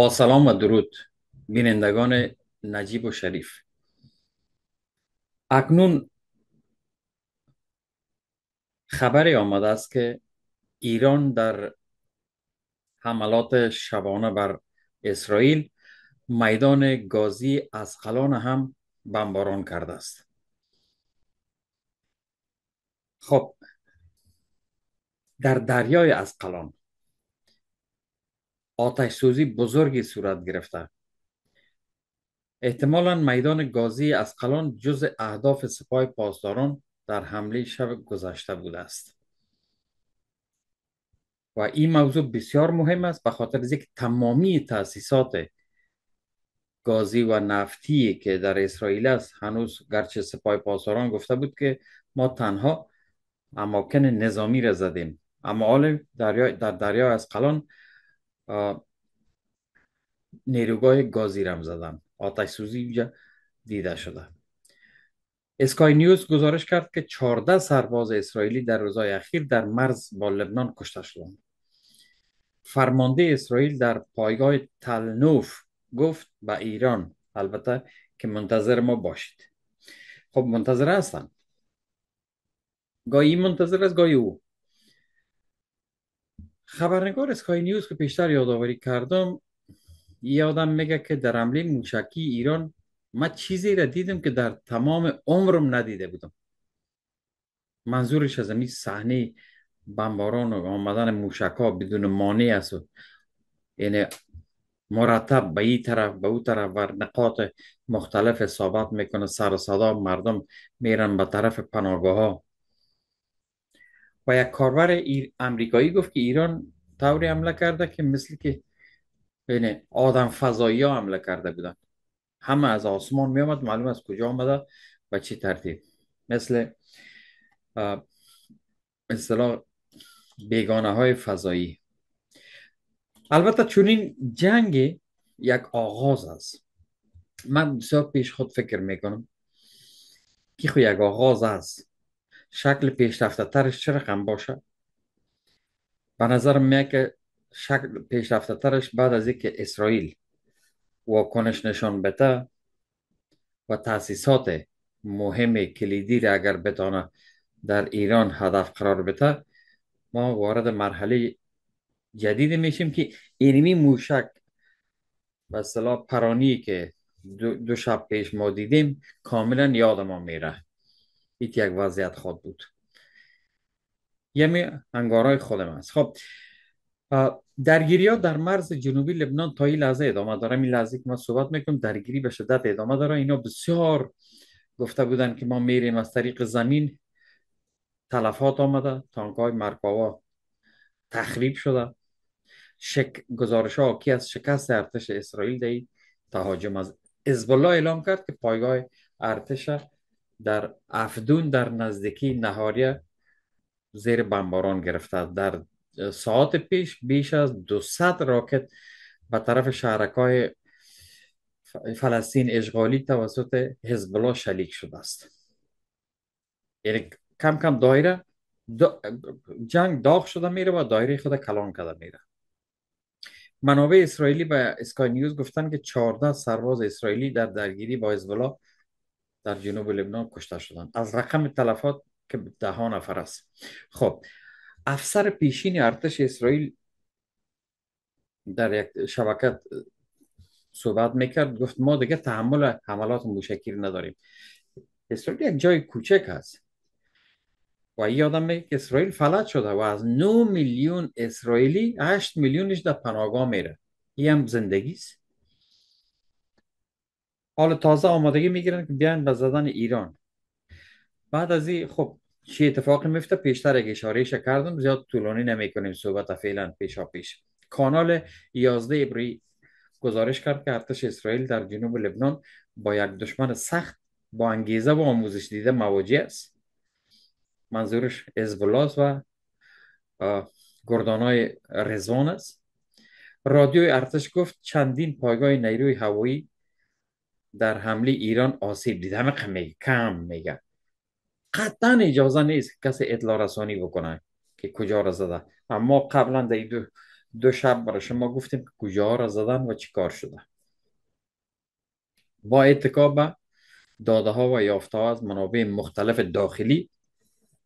با سلام و درود بینندگان نجیب و شریف اکنون خبری آمده است که ایران در حملات شبانه بر اسرائیل میدان گازی از قلان هم بمباران کرده است خب در دریای از قلان سوزی بزرگی صورت گرفته احتمالا میدان گازی از قلان جز اهداف سپاه پاسداران در حمله شب گذشته بوده است و این موضوع بسیار مهم است به خاطر اینکه تمامی تاسیسات گازی و نفتی که در اسرائیل است هنوز گرچه سپاه پاسداران گفته بود که ما تنها اماکن نظامی را زدیم اما حال در دریا از قلان نیروگاه گازی رم زدن آتش سوزی دیده شده اسکای نیوز گزارش کرد که 14 سرباز اسرائیلی در روزهای اخیر در مرز با لبنان کشته شدند فرمانده اسرائیل در پایگاه تلنوف گفت به ایران البته که منتظر ما باشید خب منتظر هستن گاهی منتظر از او خبرنگار اسکای نیوز که پیشتر یادآوری کردم یادم میگه که در عملی موشکی ایران من چیزی را دیدم که در تمام عمرم ندیده بودم منظورش از این صحنه بمباران و آمدن موشکا بدون مانع است یعنی مرتب به این طرف به اون طرف و نقاط مختلف اصابت میکنه سر صدا مردم میرن به طرف پناهگاه ها و یک کاربر امریکایی گفت که ایران طوری حمله کرده که مثل که بین آدم فضایی ها حمله کرده بودن همه از آسمان می آمد معلوم از کجا آمده و چه ترتیب مثل اصطلاح بیگانه های فضایی البته این جنگ یک آغاز است من بسیار پیش خود فکر میکنم که خو یک آغاز است شکل پیشرفته ترش چه رقم باشه به نظر میاد که شکل پیشرفته ترش بعد از اینکه اسرائیل واکنش نشان بده و تاسیسات مهم کلیدی را اگر بتانه در ایران هدف قرار بده ما وارد مرحله جدید میشیم که اینمی موشک و اصطلاح پرانی که دو, دو, شب پیش ما دیدیم کاملا یاد ما میره ایت یک وضعیت یعنی خود بود یمی انگارای خودم است خب درگیری ها در مرز جنوبی لبنان تا این لحظه ادامه داره این لحظه که ما صحبت میکنم درگیری به شدت ادامه داره اینا بسیار گفته بودن که ما میریم از طریق زمین تلفات آمده تانک های مرکاوا تخریب شده شک... گزارش ها کی از شکست ارتش اسرائیل دهی تهاجم از ازبالله اعلام کرد که پایگاه ارتش در افدون در نزدیکی نهاریه زیر بمباران گرفته در ساعت پیش بیش از 200 راکت به طرف شهرکای فلسطین اشغالی توسط حزب الله شلیک شده است یعنی کم کم دایره جنگ داغ شده میره و دایره خود کلان کرده میره منابع اسرائیلی به اسکای نیوز گفتن که 14 سرباز اسرائیلی در درگیری با حزب در جنوب لبنان کشته شدن از رقم تلفات که ده ها نفر است خب افسر پیشین ارتش اسرائیل در یک شبکت صحبت میکرد گفت ما دیگه تحمل حملات موشکی نداریم اسرائیل یک جای کوچک هست و یادم میگه که اسرائیل فلج شده و از 9 میلیون اسرائیلی 8 میلیونش در پناهگاه میره این هم زندگیست حالا تازه آمادگی میگیرن که بیان به زدن ایران بعد از این خب چی اتفاقی میفته پیشتر اگه اشارهش کردم زیاد طولانی نمیکنیم صحبت فعلا پیشا پیش کانال 11 ابری گزارش کرد که ارتش اسرائیل در جنوب لبنان با یک دشمن سخت با انگیزه و آموزش دیده مواجه است منظورش ازبلاس و گردانای رزون است رادیوی ارتش گفت چندین پایگاه نیروی هوایی در حمله ایران آسیب دید همه می... کم میگه قطعا اجازه نیست کسی اطلاع رسانی بکنه که کجا را زده اما قبلا در دو, دو شب برای شما گفتیم که کجا را زدن و کار شده با اتکاب داده ها و یافته ها از منابع مختلف داخلی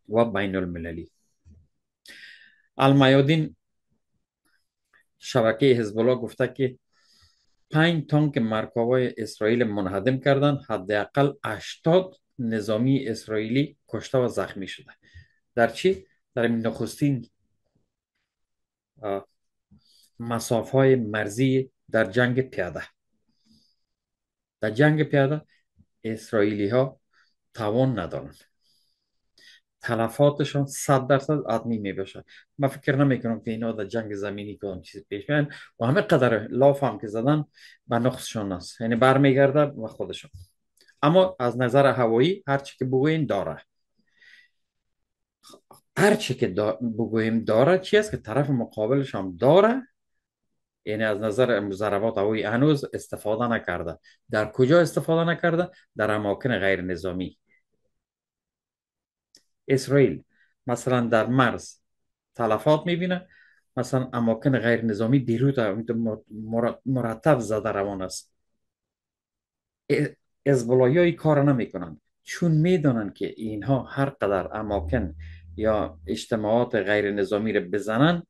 و بین المللی المیادین شبکه هزبالا گفته که پنج تانک مرکبای اسرائیل منهدم کردن حداقل 80 نظامی اسرائیلی کشته و زخمی شده در چی؟ در نخستین مساف مرزی در جنگ پیاده در جنگ پیاده اسرائیلی ها توان ندارند تلفاتشان صد درصد عدمی می باشه من فکر نمی که اینا در جنگ زمینی کدام چیز پیش بیان و همه قدر لاف هم که زدن به نقصشون است یعنی برمیگرده و خودشون اما از نظر هوایی هرچی که بگوین داره هرچی که دا بگویم داره چی است که طرف مقابلش هم داره یعنی از نظر ضربات هوایی هنوز استفاده نکرده در کجا استفاده نکرده در اماکن غیر نظامی اسرائیل مثلا در مرز تلفات میبینه مثلا اماکن غیر نظامی بیروت مرتب زده روان است ازبالایی های کار کنند چون میدانند که اینها هر قدر اماکن یا اجتماعات غیر نظامی رو بزنن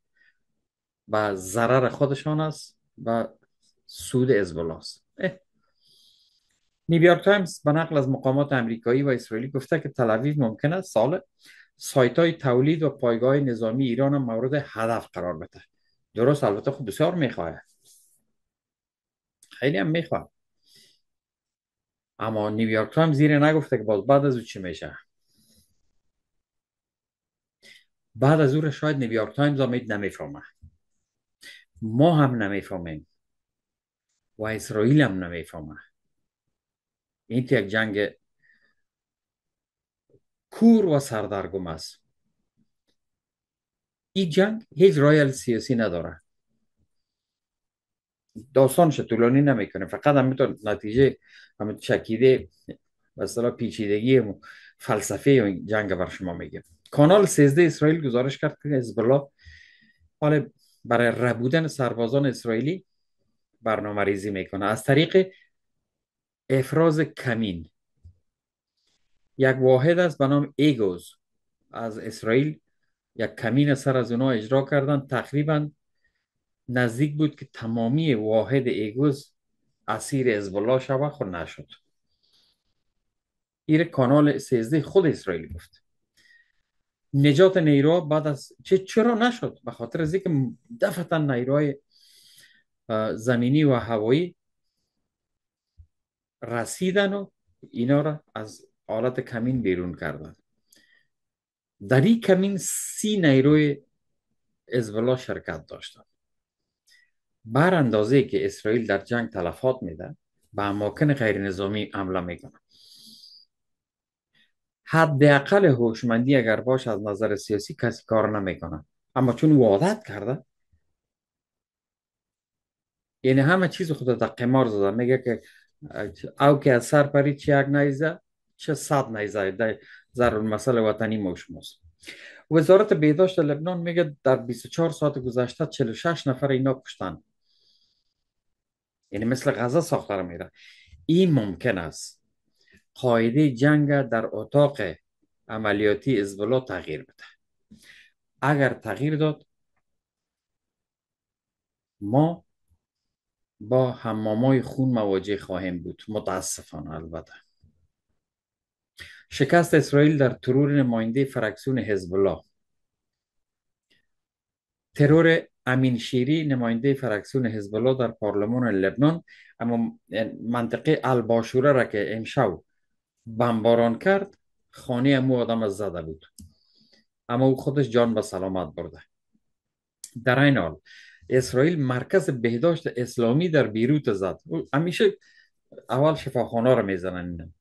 و ضرر خودشان است و سود بلاست نیویورک تایمز به نقل از مقامات امریکایی و اسرائیلی گفته که تلویو ممکن است سال سایت های تولید و پایگاه نظامی ایران هم مورد هدف قرار بده درست البته خود خب بسیار میخواهد خیلی هم میخواهد اما نیویورک تایمز زیر نگفته که باز بعد از او چی میشه بعد از او شاید نیویورک تایمز هم نمیفهمه ما هم نمیفهمیم و اسرائیل هم نمیفهمه این یک جنگ کور و سردرگم است این جنگ هیچ رایل سیاسی نداره داستانش طولانی نمیکنه فقط هم میتون نتیجه هم چکیده مثلا پیچیدگی و فلسفه جنگ بر شما میگه کانال 13 اسرائیل گزارش کرد که از حال برای ربودن سربازان اسرائیلی برنامه ریزی میکنه از طریق افراز کمین یک واحد است به نام ایگوز از اسرائیل یک کمین سر از اونا اجرا کردن تقریبا نزدیک بود که تمامی واحد ایگوز اسیر ازبالله شود خود نشد ایر کانال سیزده خود اسرائیل گفت نجات نیروها بعد از چه چرا نشد به خاطر از اینکه دفتن نیروهای زمینی و هوایی رسیدن و اینا را از آلت کمین بیرون کردن در این کمین سی نیروی ازبلا شرکت داشتن بر اندازه که اسرائیل در جنگ تلفات میده به اماکن غیر نظامی حمله میکنه حداقل هوشمندی اگر باش از نظر سیاسی کسی کار نمیکنه اما چون وادت کرده یعنی همه چیز خود در قمار زده میگه که او که از سر پری چه یک نیزه چه صد نیزه در ضرور مسئله وطنی موش موست وزارت بهداشت لبنان میگه در 24 ساعت گذشته 46 نفر اینا کشتن یعنی مثل غذا ساختار میره این ممکن است قاعده جنگ در اتاق عملیاتی ازبلا تغییر بده اگر تغییر داد ما با حمامای خون مواجه خواهیم بود متاسفانه البته شکست اسرائیل در ترور نماینده فرکسون حزب الله ترور امین شیری نماینده فرکسون حزب الله در پارلمان لبنان اما منطقه الباشوره را که امشب بمباران کرد خانه امو آدم زده بود اما او خودش جان به سلامت برده در این حال اسرائیل مرکز بهداشت اسلامی در بیروت زد همیشه اول شفاخانه رو میزنن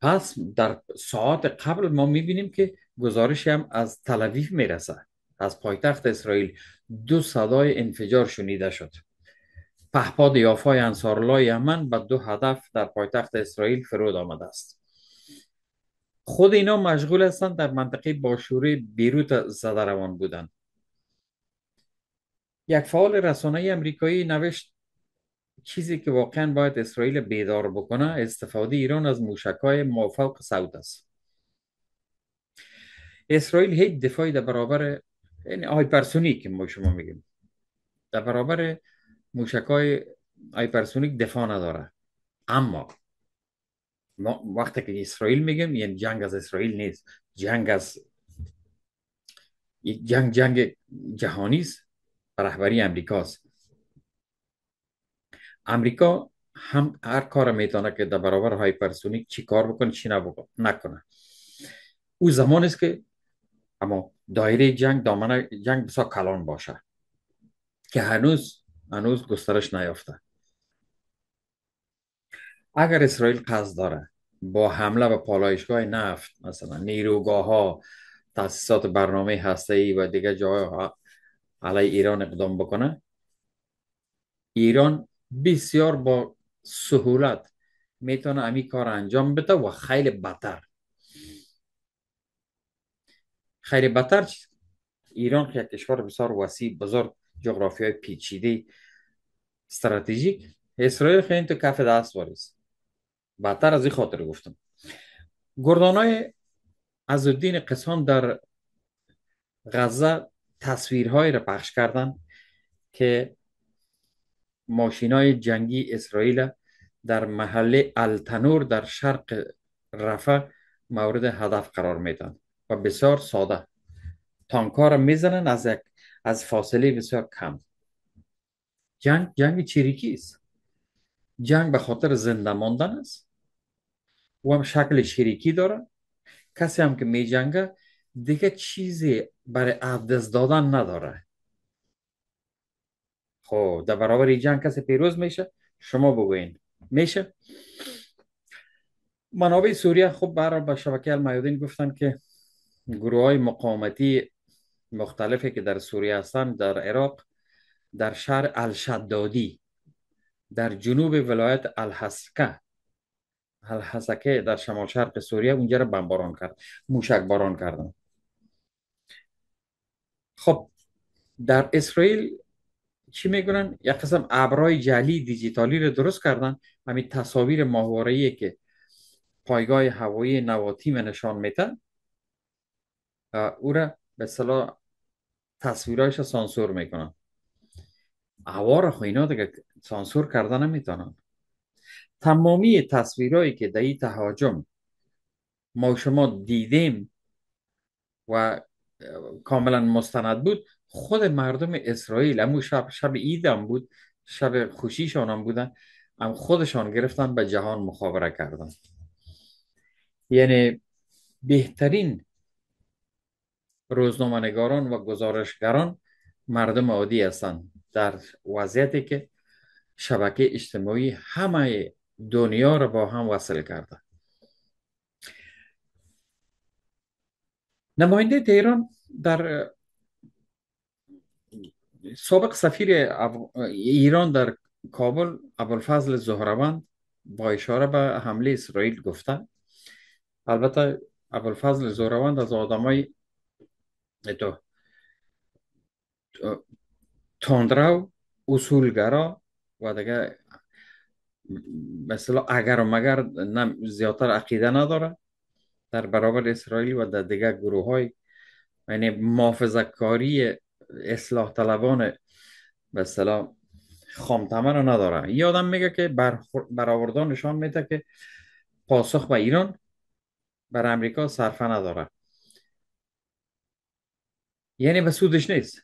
پس در ساعت قبل ما میبینیم که گزارشی هم از تلویف میرسه از پایتخت اسرائیل دو صدای انفجار شنیده شد پهپاد یافای انصارالله یمن به دو هدف در پایتخت اسرائیل فرود آمده است خود اینا مشغول هستند در منطقه باشوره بیروت زده بودند یک فعال رسانه امریکایی نوشت چیزی که واقعا باید اسرائیل بیدار بکنه استفاده ایران از های مافوق سعود است اسرائیل هیچ دفاعی در برابر یعنی که ما شما میگیم در برابر های آیپرسونیک دفاع نداره اما ما وقتی که اسرائیل میگیم یعنی جنگ از اسرائیل نیست جنگ از جنگ جنگ جهانی رهبری امریکاست امریکا هم هر کار میتونه که در برابر هایپرسونیک چی کار بکنه چی نکنه او زمان است که اما دایره جنگ دامنه جنگ بسا کلان باشه که هنوز هنوز گسترش نیافته اگر اسرائیل قصد داره با حمله به پالایشگاه نفت مثلا نیروگاه ها تاسیسات برنامه هسته و دیگه جای علیه ایران اقدام بکنه ایران بسیار با سهولت میتونه امی کار انجام بده و خیلی بتر خیلی بتر ایران که کشور بسیار وسیع بزرگ جغرافی های پیچیده استراتژیک اسرائیل خیلی تو کف دست واریست بدتر از این خاطر گفتم گردان های از الدین قسان در غزه تصویرهایی را پخش کردن که ماشین های جنگی اسرائیل در محله التنور در شرق رفع مورد هدف قرار میدن و بسیار ساده تانک را میزنن از, از فاصله بسیار کم جنگ جنگ چریکی است جنگ به خاطر زنده ماندن است و هم شکل شریکی داره کسی هم که می جنگه دیگه چیزی برای عوض دادن نداره خب در برابر این جنگ کسی پیروز میشه شما بگوین میشه منابع سوریه خب برای به شبکه المیادین گفتن که گروه های مقاومتی مختلفی که در سوریه هستن در عراق در شهر الشدادی در جنوب ولایت الحسکه الحسکه در شمال شرق سوریه اونجا رو بمباران کرد موشک باران کردن خب در اسرائیل چی میگن؟ یک قسم ابرای جلی دیجیتالی رو درست کردن همین تصاویر ماهواره که پایگاه هوایی نواتیم نشان میتن او را به صلاح تصویرایش سانسور میکنن هوا را خو خب اینا دیگه سانسور کردن نمیتونن تمامی تصویرهایی که در این تهاجم ما شما دیدیم و کاملا مستند بود خود مردم اسرائیل امو شب شب ایدم بود شب خوشیشان هم بودن هم خودشان گرفتن به جهان مخابره کردن یعنی بهترین روزنامه‌نگاران و گزارشگران مردم عادی هستند در وضعیتی که شبکه اجتماعی همه دنیا را با هم وصل کرده نماینده تهران در سابق سفیر ایران در کابل ابوالفضل زهروند با اشاره به حمله اسرائیل گفته البته ابوالفضل زهروند از آدمای تو تندرو اصولگرا و دیگه مثلا اگر و مگر زیادتر عقیده نداره در برابر اسرائیل و در دیگر گروه های یعنی محافظه کاری اصلاح طلبان به اصطلاح خامتمه رو نداره یادم میگه که بر نشان میده که پاسخ به ایران بر امریکا صرفه نداره یعنی به سودش نیست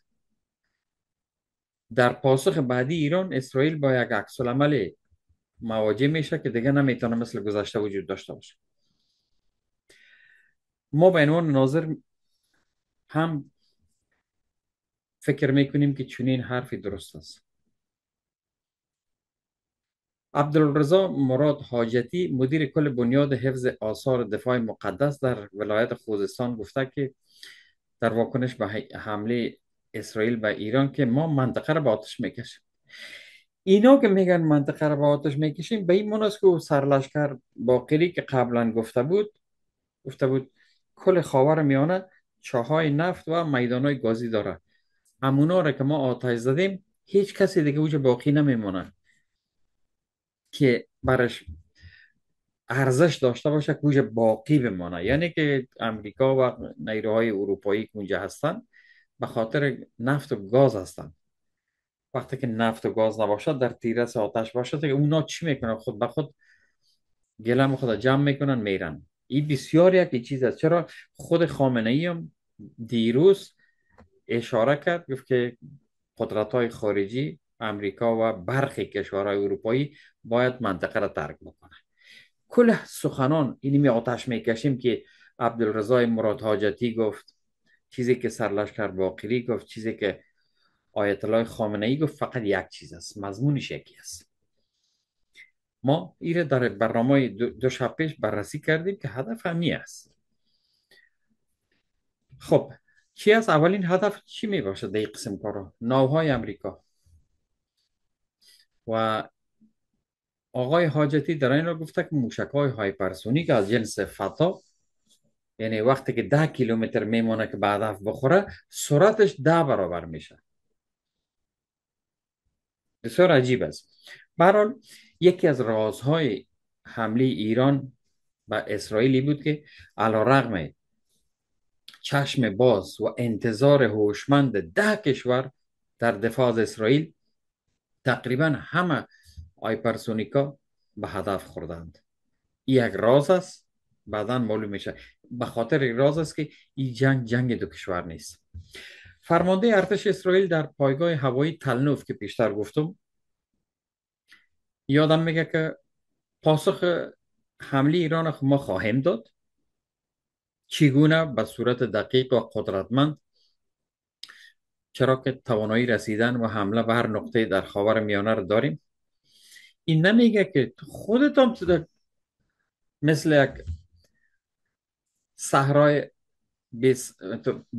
در پاسخ بعدی ایران اسرائیل با یک عکس مواجه میشه که دیگه نمیتونه مثل گذشته وجود داشته باشه ما به عنوان ناظر هم فکر میکنیم که چنین حرفی درست است عبدالرزا مراد حاجتی مدیر کل بنیاد حفظ آثار دفاع مقدس در ولایت خوزستان گفته که در واکنش به حمله اسرائیل به ایران که ما منطقه را به آتش میکشیم اینا که میگن منطقه را به آتش میکشیم به این مناسب که سرلشکر باقری که قبلا گفته بود گفته بود کل خاور میانه چاهای نفت و میدان های گازی داره همونا را که ما آتش زدیم هیچ کسی دیگه اوجه باقی نمیمونه که برش ارزش داشته باشه که اوجه باقی بمونه. یعنی که امریکا و نیروهای اروپایی که اونجا هستن به خاطر نفت و گاز هستن وقتی که نفت و گاز نباشد در تیرس آتش باشد که اونا چی میکنن خود به خود گلم خود جمع میکنن میرن این بسیار یک چیز است چرا خود خامنه ای هم دیروز اشاره کرد گفت که قدرت های خارجی امریکا و برخی کشورهای اروپایی باید منطقه را ترک بکنند کل سخنان اینی آتش کشیم که عبدالرزای مراد حاجتی گفت چیزی که سرلشکر باقری گفت چیزی که آیت الله خامنه ای گفت فقط یک چیز است مضمونش یکی است ما ایره در برنامه دو شب پیش بررسی کردیم که هدف همی است خب چی از اولین هدف چی می باشد در قسم کارا ناوهای امریکا و آقای حاجتی در این را گفته که موشک های هایپرسونیک از جنس فتا یعنی وقتی که ده کیلومتر میمونه که به هدف بخوره سرعتش ده برابر میشه بسیار عجیب است برحال یکی از رازهای حمله ایران به اسرائیلی بود که علا رغم چشم باز و انتظار هوشمند ده کشور در دفاع از اسرائیل تقریبا همه آیپرسونیکا به هدف خوردند یک راز است بعدا معلوم میشه به خاطر راز است که این جنگ جنگ دو کشور نیست فرمانده ارتش اسرائیل در پایگاه هوایی تلنوف که پیشتر گفتم یادم میگه که پاسخ حمله ایران ما خواهیم داد چگونه به صورت دقیق و قدرتمند چرا که توانایی رسیدن و حمله به هر نقطه در خاور میانه رو داریم این نمیگه که خودت هم مثل یک صحرای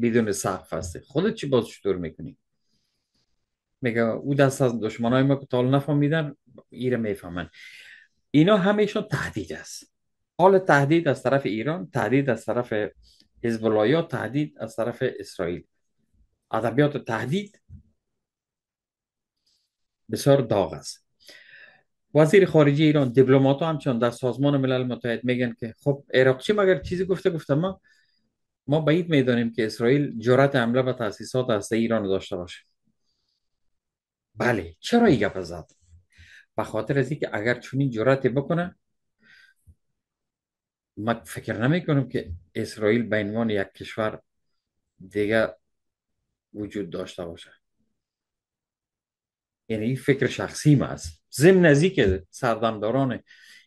بدون سقف هستی خودت چی باز چطور میکنی میگه او دست از های ما که تال نفهمیدن ایره میفهمن اینا همیشه تهدید است حال تهدید از طرف ایران تهدید از طرف حزب الله تهدید از طرف اسرائیل ادبیات تهدید بسیار داغ است وزیر خارجه ایران دیپلمات همچنان در سازمان ملل متحد میگن که خب عراق چی مگر چیزی گفته گفته ما ما بعید میدانیم که اسرائیل جرأت حمله به تاسیسات هسته ایران داشته باشه بله چرا این گپ زد به خاطر از اینکه اگر چنین جراتی بکنه ما فکر نمی کنم که اسرائیل به عنوان یک کشور دیگه وجود داشته باشه یعنی این فکر شخصی ما است ضمن از که سردمداران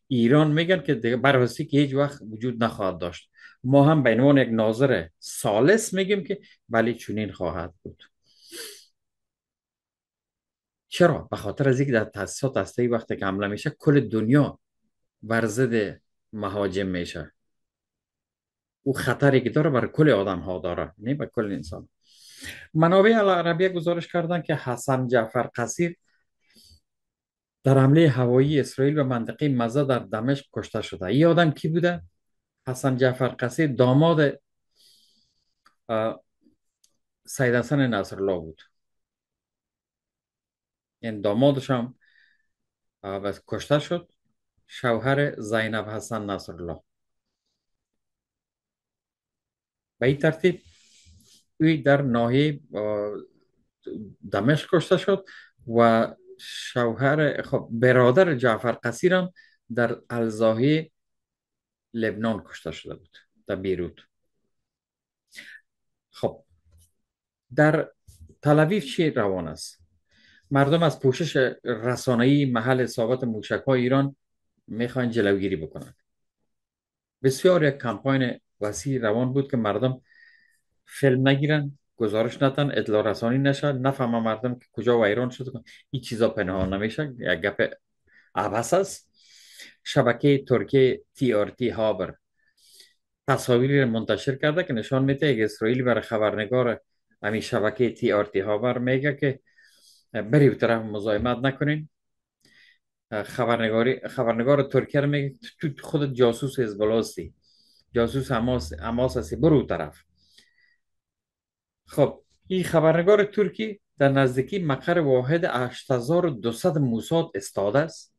ایران میگن که دیگه بررسی که هیچ وقت وجود نخواهد داشت ما هم به عنوان یک ناظر سالس میگیم که بله چنین خواهد بود چرا به خاطر از اینکه در تاسیسات هسته وقتی که حمله میشه کل دنیا بر ضد مهاجم میشه او خطری که داره بر کل آدم ها داره نه بر کل انسان منابع العربیه گزارش کردن که حسن جعفر قصیر در حمله هوایی اسرائیل به منطقه مزه در دمشق کشته شده این آدم کی بوده حسن جعفر قصیر داماد سید حسن نصرالله بود این یعنی دامادش هم کشته شد شوهر زینب حسن نصرالله به این ترتیب اوی در ناهی دمشق کشته شد و شوهر خب برادر جعفر قصیرم در الزاهی لبنان کشته شده بود در بیروت خب در تلویف چی روان است مردم از پوشش رسانه‌ای محل اصابت موشک های ایران میخواین جلوگیری بکنند. بسیار یک کمپاین وسیع روان بود که مردم فیلم نگیرن گزارش نتن اطلاع رسانی نشه نفهمه مردم که کجا و ایران شده کن این چیزا پنهان نمیشه یک گپ عبس است شبکه ترکیه تی آر تی هابر تصاویری منتشر کرده که نشان میده یک اسرائیلی برای خبرنگار همین شبکه تی آر تی هابر میگه که بری به طرف مزاحمت نکنین خبرنگاری خبرنگار ترکیه رو میگه تو خودت جاسوس از هستی جاسوس اماس بر هستی برو طرف خب این خبرنگار ترکی در نزدیکی مقر واحد 8200 موساد استاد است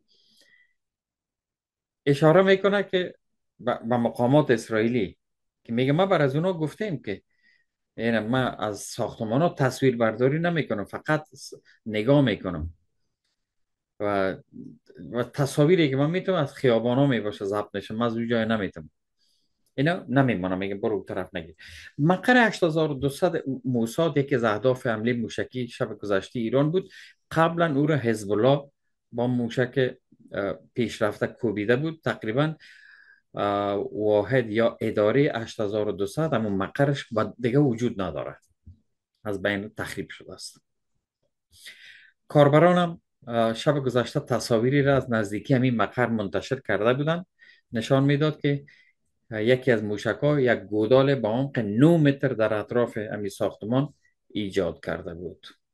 اشاره میکنه که به مقامات اسرائیلی که میگه ما بر از اونا گفتیم که یعنی ما از ساختمان ها تصویر برداری نمیکنم فقط نگاه میکنم و, و تصاویری که من میتونم از خیابان ها باشه زبط نشم من از اون جای نمیتونم اینا نمیمونم میگم برو طرف نگیر مقر 8200 موساد یکی از اهداف حمله موشکی شب گذشته ایران بود قبلا او را حزب با موشک پیشرفته کوبیده بود تقریبا واحد یا اداره 8200 اما مقرش با دیگه وجود نداره از بین تخریب شده است کاربرانم شب گذشته تصاویری را از نزدیکی همین مقر منتشر کرده بودند نشان میداد که یکی از موشک ها یک گودال با عمق 9 متر در اطراف امی ساختمان ایجاد کرده بود